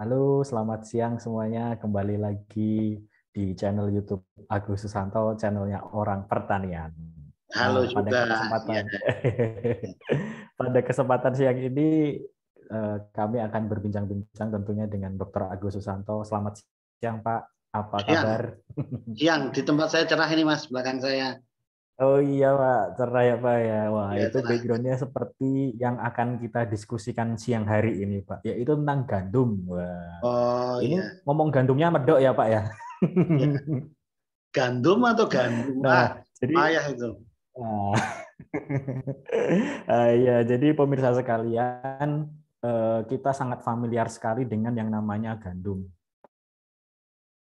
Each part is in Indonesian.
Halo, selamat siang semuanya. Kembali lagi di channel YouTube Agus Susanto, channelnya Orang Pertanian. Nah, Halo nah, juga. Pada kesempatan, ya. pada kesempatan siang ini eh, kami akan berbincang-bincang tentunya dengan Dr. Agus Susanto. Selamat siang Pak, apa siang. kabar? Siang, di tempat saya cerah ini Mas, belakang saya. Oh iya Pak, cerai ya, Pak ya. Wah ya, itu backgroundnya seperti yang akan kita diskusikan siang hari ini Pak, Ya itu tentang gandum. Wah. Oh ini iya. ngomong gandumnya medok ya Pak ya. ya. Gandum atau gandum? Nah, jadi Ayah itu. Nah, ya jadi pemirsa sekalian eh, kita sangat familiar sekali dengan yang namanya gandum.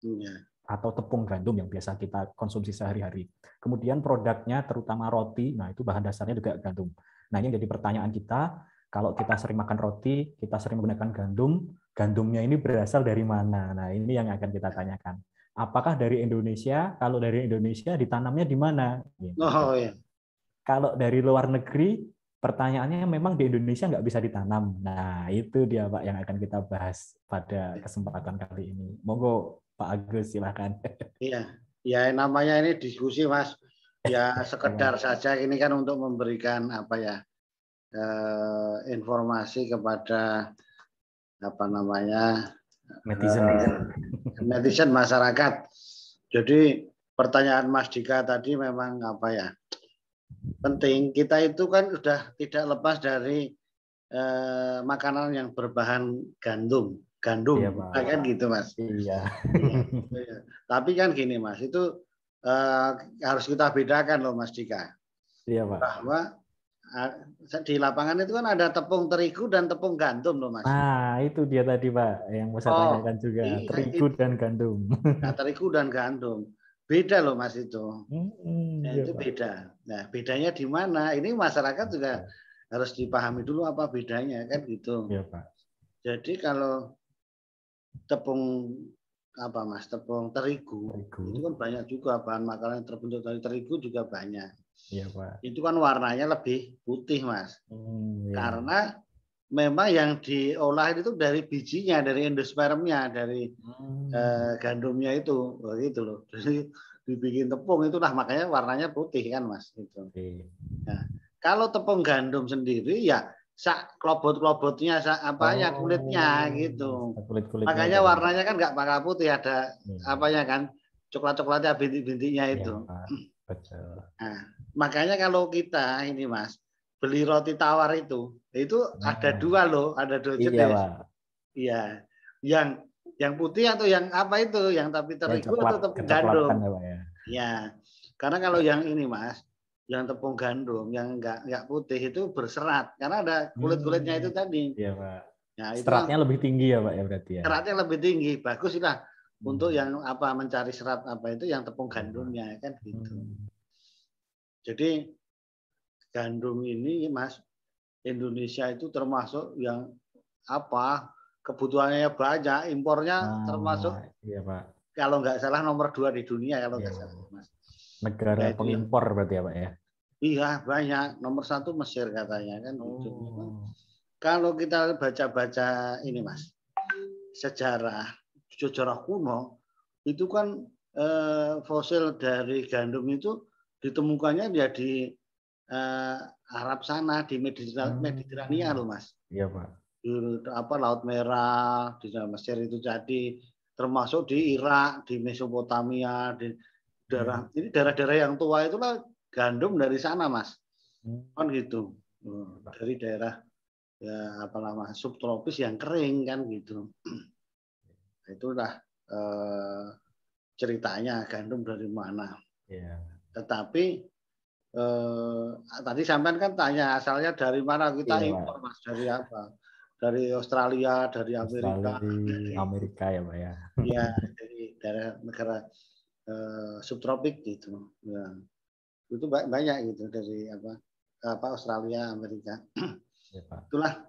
Ya atau tepung gandum yang biasa kita konsumsi sehari-hari. Kemudian produknya terutama roti, nah itu bahan dasarnya juga gandum. Nah ini jadi pertanyaan kita, kalau kita sering makan roti, kita sering menggunakan gandum, gandumnya ini berasal dari mana? Nah ini yang akan kita tanyakan. Apakah dari Indonesia? Kalau dari Indonesia ditanamnya di mana? Gitu. Oh, iya. Kalau dari luar negeri, pertanyaannya memang di Indonesia nggak bisa ditanam. Nah itu dia Pak yang akan kita bahas pada kesempatan kali ini. Monggo Pak Agus silahkan. Iya, ya namanya ini diskusi Mas. Ya sekedar saja ini kan untuk memberikan apa ya eh, informasi kepada apa namanya netizen eh, netizen masyarakat. Jadi pertanyaan Mas Dika tadi memang apa ya penting. Kita itu kan sudah tidak lepas dari eh, makanan yang berbahan gandum gandum iya, Pak. Ya kan gitu mas iya. iya tapi kan gini mas itu uh, harus kita bedakan loh mas Dika iya pak bahwa eh, di lapangan itu kan ada tepung terigu dan tepung gandum loh mas. Nah itu dia tadi pak yang mau saya oh, tanyakan juga iya, terigu itu. dan gandum. Nah, terigu dan gandum beda loh mas itu. Hmm, nah, iya, itu pak. beda. Nah bedanya di mana? Ini masyarakat juga iya. harus dipahami dulu apa bedanya kan gitu. Iya pak. Jadi kalau tepung apa mas tepung terigu. terigu itu kan banyak juga bahan makanan yang terbentuk dari terigu juga banyak iya pak itu kan warnanya lebih putih mas hmm, iya. karena memang yang diolah itu dari bijinya dari endospermnya dari hmm. eh, gandumnya itu begitu oh, loh jadi dibikin tepung itu nah makanya warnanya putih kan mas itu okay. nah, kalau tepung gandum sendiri ya sak klobot-klobotnya, sak apanya oh. kulitnya gitu. Kulit -kulit Makanya warnanya kan nggak bakal putih ada hmm. apanya kan coklat-coklatnya bintik-bintiknya iya, itu. Ya, Nah, makanya kalau kita ini Mas beli roti tawar itu, itu nah. ada hmm. dua loh, ada dua iya, jenis. Iya, Iya. Yang yang putih atau yang apa itu, yang tapi terigu kan, ya, coklat, atau tetap gandum. ya, ya. Karena kalau yang ini Mas, yang tepung gandum yang enggak enggak putih itu berserat karena ada hmm, kulit-kulitnya itu iya. tadi. Iya, Pak. Ya, itu seratnya lebih tinggi ya, Pak ya berarti ya. Seratnya lebih tinggi. Bagus lah hmm. untuk yang apa mencari serat apa itu yang tepung hmm. gandumnya ya kan gitu. Hmm. Jadi gandum ini Mas Indonesia itu termasuk yang apa kebutuhannya banyak, impornya ah, termasuk iya, Pak. kalau nggak salah nomor dua di dunia kalau iya, nggak salah Mas. Negara Jadi, pengimpor berarti ya Pak ya? Iya banyak. Nomor satu Mesir katanya kan. Oh. Kalau kita baca-baca ini Mas, sejarah sejarah kuno itu kan eh, fosil dari gandum itu ditemukannya dia ya di eh, Arab sana di hmm. Mediterania hmm. loh Mas. Iya Pak di apa Laut Merah di Mesir itu jadi termasuk di Irak, di Mesopotamia, di darah hmm. jadi daerah darah yang tua itulah gandum dari sana mas hmm. kan gitu hmm, nah. dari daerah ya apa nama subtropis yang kering kan gitu nah, itulah eh, ceritanya gandum dari mana yeah. tetapi eh, tadi sampean kan tanya asalnya dari mana kita yeah, impor mas dari apa dari Australia, dari Amerika, Australia, dari Amerika ya, Pak ya. Iya, dari negara Eh, subtropik gitu ya itu banyak gitu dari apa apa Australia Amerika iya, itulah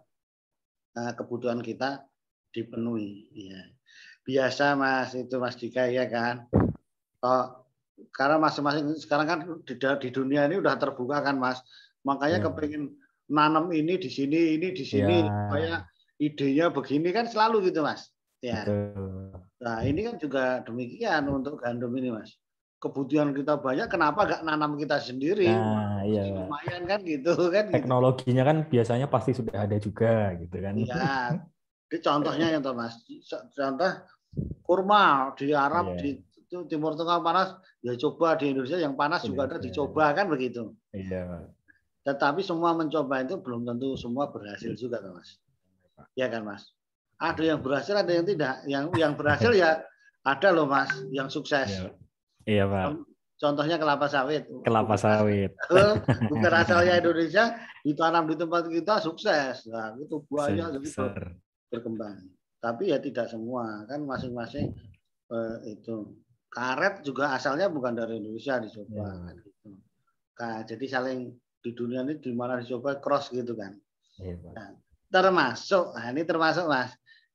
eh, kebutuhan kita dipenuhi ya biasa mas itu mas Dika ya kan oh, karena masing-masing sekarang kan di, di dunia ini udah terbuka kan mas makanya ya. kepingin nanam ini di sini ini di sini ya. supaya idenya begini kan selalu gitu mas ya Betul Nah ini kan juga demikian untuk gandum ini mas. Kebutuhan kita banyak, kenapa nggak nanam kita sendiri? Nah, iya. Lumayan kan gitu kan. Gitu. Teknologinya gitu. kan biasanya pasti sudah ada juga gitu kan. Iya. Jadi contohnya yang mas, contoh kurma di Arab iya. di Timur Tengah panas, ya coba di Indonesia yang panas iya, juga ada iya, dicoba kan begitu. Iya. Tetapi semua mencoba itu belum tentu semua berhasil juga, kan, mas. Iya kan, mas ada yang berhasil ada yang tidak yang yang berhasil ya ada loh mas yang sukses iya, iya pak contohnya kelapa sawit kelapa sawit eh, bukan asalnya Indonesia ditanam di tempat kita sukses nah itu buahnya lebih berkembang tapi ya tidak semua kan masing-masing eh, itu karet juga asalnya bukan dari Indonesia dicoba ya. nah, jadi saling di dunia ini di mana dicoba cross gitu kan. Iya, Pak. Nah, termasuk, nah ini termasuk Mas,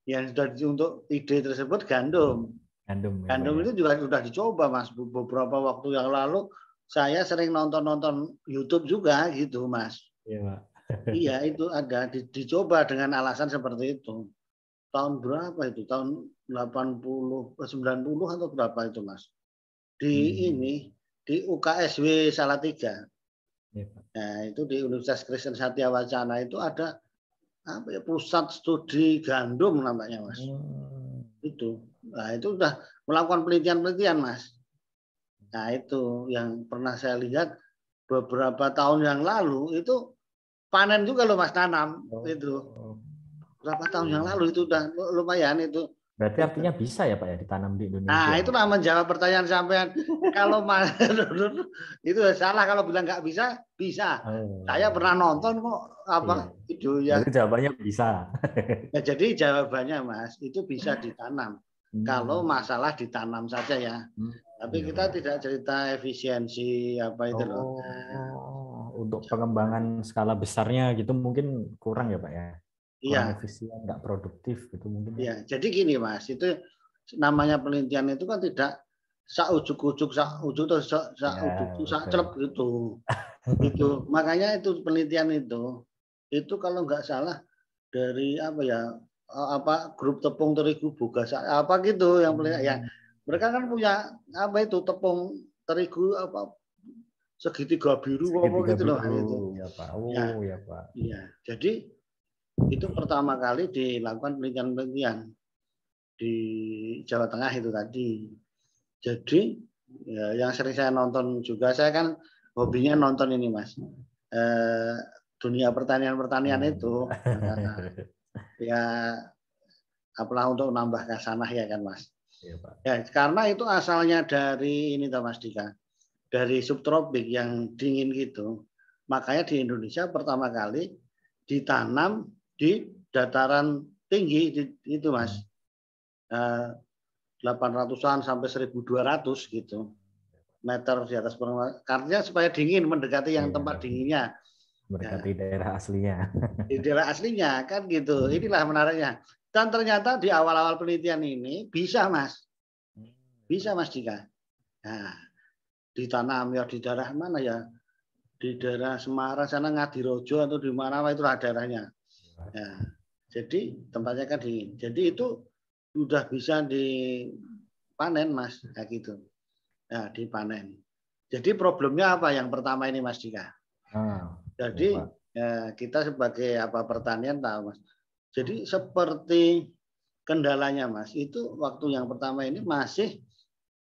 yang sudah untuk ide tersebut gandum. Gandum. Ya, gandum ya. itu juga sudah dicoba Mas beberapa waktu yang lalu saya sering nonton-nonton YouTube juga gitu Mas. Iya Pak. iya itu ada di, dicoba dengan alasan seperti itu. Tahun berapa itu? Tahun 80 90 eh, atau berapa itu Mas? Di hmm. ini di UKSW Salatiga. Ya, Nah, itu di Universitas Kristen Satya Wacana itu ada apa ya pusat studi gandum namanya mas hmm. itu nah itu sudah melakukan penelitian-penelitian mas nah itu yang pernah saya lihat beberapa tahun yang lalu itu panen juga loh mas tanam oh. itu oh. berapa tahun yang iya. lalu itu udah lumayan itu Berarti artinya bisa ya Pak ya ditanam di Indonesia. Nah itu lah menjawab pertanyaan sampean. kalau itu salah kalau bilang nggak bisa, bisa. Oh. Saya pernah nonton kok apa iya. itu ya. Jadi jawabannya bisa. nah, jadi jawabannya Mas itu bisa ditanam. Hmm. Kalau masalah ditanam saja ya. Hmm. Tapi iya, kita tidak cerita efisiensi apa itu oh. loh. Untuk pengembangan skala besarnya gitu mungkin kurang ya Pak ya iya. efisien, nggak produktif gitu mungkin. Ya. Iya, jadi gini mas, itu namanya penelitian itu kan tidak sak ujuk-ujuk sak ujuk atau sak sak ya, ujuk sak celup gitu. itu makanya itu penelitian itu itu kalau nggak salah dari apa ya apa grup tepung terigu buka apa gitu yang hmm. ya mereka kan punya apa itu tepung terigu apa segitiga biru segitiga apa gitu loh itu. Ya, Pak. Oh, ya. ya, Pak. Iya. Jadi itu pertama kali dilakukan penelitian-penelitian di Jawa Tengah itu tadi. Jadi ya, yang sering saya nonton juga, saya kan hobinya nonton ini mas, eh, dunia pertanian-pertanian hmm. itu, ya apalah untuk nambah kasanah ya kan mas. Ya, Pak. ya karena itu asalnya dari ini toh mas Dika, dari subtropik yang dingin gitu, makanya di Indonesia pertama kali ditanam di dataran tinggi itu, mas 800-an eh, sampai 1200 gitu meter di atas permukaan karena supaya dingin mendekati yang iya. tempat dinginnya mendekati ya. daerah aslinya di daerah aslinya kan gitu hmm. inilah menariknya dan ternyata di awal-awal penelitian ini bisa mas bisa mas jika nah ditanam ya di daerah mana ya di daerah Semarang sana Ngadirojo atau di mana itu ada daerahnya Ya, jadi tempatnya kan di, Jadi itu sudah bisa dipanen mas, ya gitu. Ya, dipanen. Jadi problemnya apa? Yang pertama ini mas Dika. Nah, jadi ya, ya, kita sebagai apa pertanian tahu mas. Jadi seperti kendalanya mas itu waktu yang pertama ini masih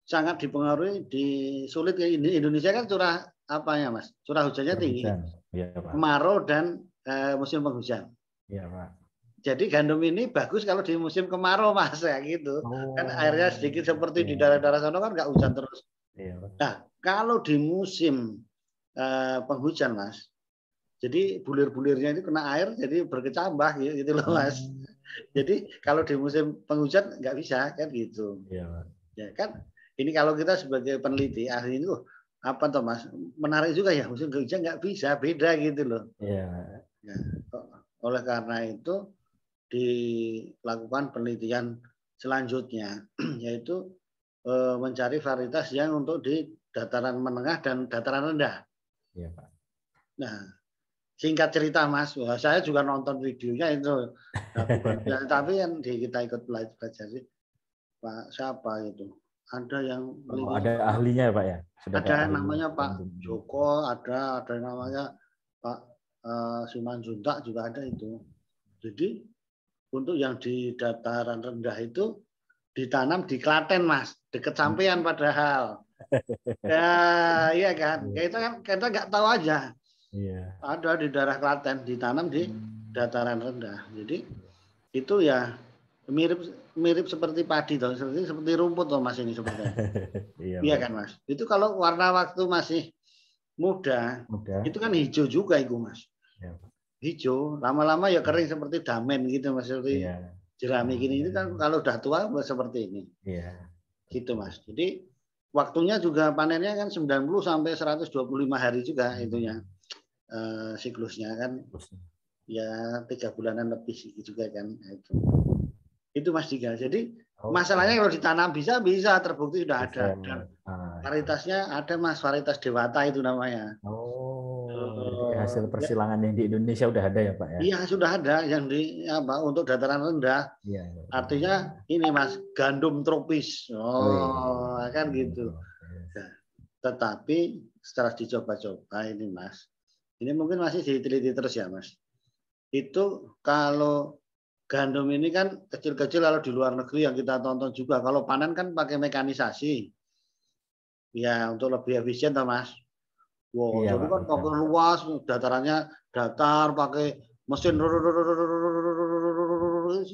sangat dipengaruhi di sulit Indonesia kan curah apanya mas curah hujannya tinggi iya, kemarau dan eh, musim penghujan Iya pak. Jadi gandum ini bagus kalau di musim kemarau mas ya gitu. Kan oh, kan airnya sedikit iya, seperti iya. di daerah-daerah sana kan nggak hujan terus. Iya. Nah kalau di musim eh, penghujan mas, jadi bulir-bulirnya itu kena air jadi berkecambah gitu, gitu loh mas. Hmm. Jadi kalau di musim penghujan nggak bisa kan gitu. Iya. Pak. Ya kan ini kalau kita sebagai peneliti ahli itu apa toh mas menarik juga ya musim hujan nggak bisa beda gitu loh. Iya. Ya. Nah, oleh karena itu dilakukan penelitian selanjutnya yaitu e, mencari varietas yang untuk di dataran menengah dan dataran rendah. Iya, Pak. Nah, singkat cerita Mas, saya juga nonton videonya itu. tapi ya, yang di, kita ikut belajar sih Pak siapa itu? Ada yang oh, ada ahlinya ya Pak ya. Sudah ada yang namanya Pak Joko, ada ada yang namanya Pak Eh, Suman Suntak juga ada itu. Jadi untuk yang di dataran rendah itu ditanam di Klaten mas, dekat hmm. sampean padahal. Ya, iya kan. Iya. Kita kan kita nggak tahu aja. Iya. Ada di daerah Klaten ditanam di hmm. dataran rendah. Jadi itu ya mirip mirip seperti padi toh, seperti seperti rumput toh mas ini sebenarnya. iya, iya kan mas. Itu kalau warna waktu masih muda, muda, itu kan hijau juga itu mas ya. hijau lama-lama ya kering seperti damen gitu mas seperti ya. jerami gini itu kan hmm. kalau udah tua seperti ini ya. gitu mas jadi waktunya juga panennya kan 90 sampai 125 hari juga hmm. itunya eh, siklusnya kan ya tiga bulanan lebih juga kan itu itu mas Diga jadi oh, masalahnya iya. kalau ditanam bisa bisa terbukti sudah ada dan ah, iya. Varietasnya ada mas varietas dewata itu namanya oh hasil ya. persilangan yang di Indonesia sudah ada ya Pak ya? Iya sudah ada yang di ya, untuk dataran rendah. Iya, iya. Artinya ini Mas gandum tropis. Oh, oh kan gitu. Ya. tetapi setelah dicoba-coba ini Mas, ini mungkin masih diteliti terus ya Mas. Itu kalau gandum ini kan kecil-kecil kalau di luar negeri yang kita tonton juga. Kalau panen kan pakai mekanisasi. Ya untuk lebih efisien, Mas. Wah, wow, iya, jadi kan iya. luas, datarannya datar pakai mesin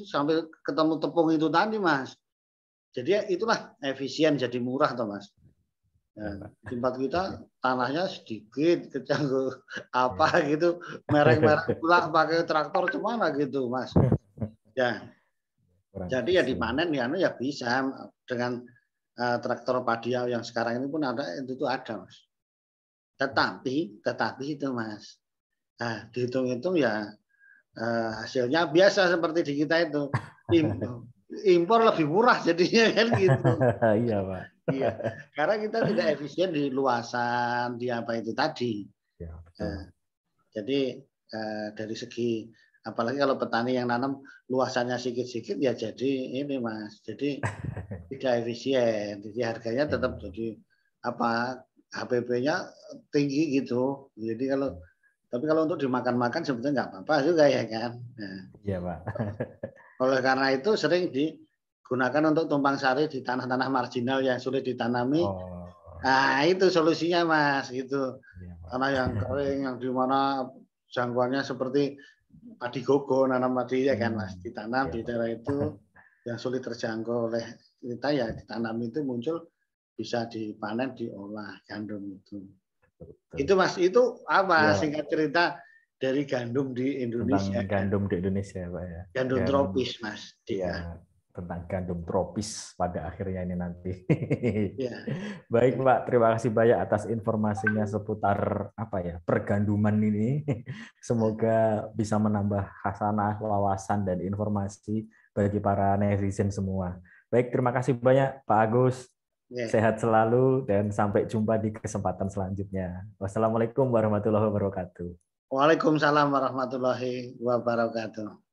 sampai ketemu tepung itu tadi, Mas. Jadi ya itulah efisien jadi murah toh, Mas. Ya, iya, tempat kita tanahnya sedikit kecanggu apa iya. gitu merek-merek pula pakai traktor lah gitu mas ya jadi ya dipanen ya anu ya bisa dengan uh, traktor padia yang sekarang ini pun ada itu tuh ada mas tetapi, tetapi itu mas, nah, dihitung-hitung ya eh, hasilnya biasa seperti di kita itu impor lebih murah jadinya kan gitu. iya pak. Iya, karena kita tidak efisien di luasan di apa itu tadi. Ya, betul. Nah, jadi eh, dari segi apalagi kalau petani yang nanam luasannya sedikit-sedikit ya jadi ini mas, jadi tidak efisien, jadi harganya tetap iya. jadi apa HPP-nya tinggi gitu. Jadi kalau tapi kalau untuk dimakan-makan sebetulnya nggak apa-apa juga ya kan. Nah. Iya pak. Oleh karena itu sering digunakan untuk tumpang sari di tanah-tanah marginal yang sulit ditanami. Oh. Nah itu solusinya mas itu Ya, yang kering yang di mana jangkauannya seperti padi gogo nanam padi ya kan mas hmm. ditanam ya, di daerah itu yang sulit terjangkau oleh kita ya ditanam itu muncul bisa dipanen diolah gandum itu. Betul. Itu Mas itu apa ya. singkat cerita dari gandum di Indonesia. Tentang kan? gandum di Indonesia ya Pak ya. Gandum gandum tropis Mas dia. Ya tentang gandum tropis pada akhirnya ini nanti. Ya. Baik Pak, terima kasih banyak atas informasinya seputar apa ya perganduman ini. Semoga bisa menambah hasanah, wawasan dan informasi bagi para netizen semua. Baik, terima kasih banyak Pak Agus, yeah. sehat selalu dan sampai jumpa di kesempatan selanjutnya. Wassalamualaikum warahmatullahi wabarakatuh. Waalaikumsalam warahmatullahi wabarakatuh.